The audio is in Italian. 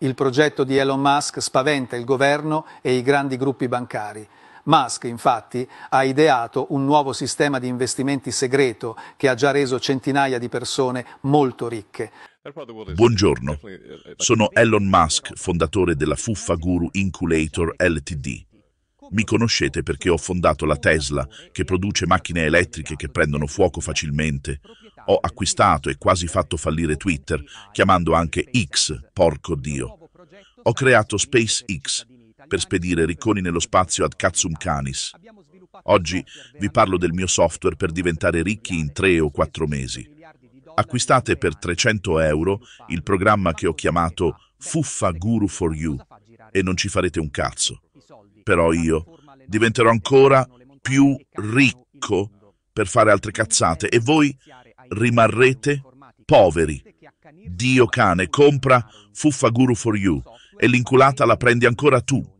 Il progetto di Elon Musk spaventa il governo e i grandi gruppi bancari. Musk, infatti, ha ideato un nuovo sistema di investimenti segreto che ha già reso centinaia di persone molto ricche. Buongiorno, sono Elon Musk, fondatore della Fuffa Guru Inculator LTD. Mi conoscete perché ho fondato la Tesla, che produce macchine elettriche che prendono fuoco facilmente, ho acquistato e quasi fatto fallire Twitter, chiamando anche X, porco Dio. Ho creato SpaceX per spedire ricconi nello spazio ad Katsum Canis. Oggi vi parlo del mio software per diventare ricchi in tre o quattro mesi. Acquistate per 300 euro il programma che ho chiamato Fuffa Guru for You e non ci farete un cazzo. Però io diventerò ancora più ricco per fare altre cazzate e voi rimarrete poveri. Dio cane, compra Fuffa Guru for you e l'inculata la prendi ancora tu.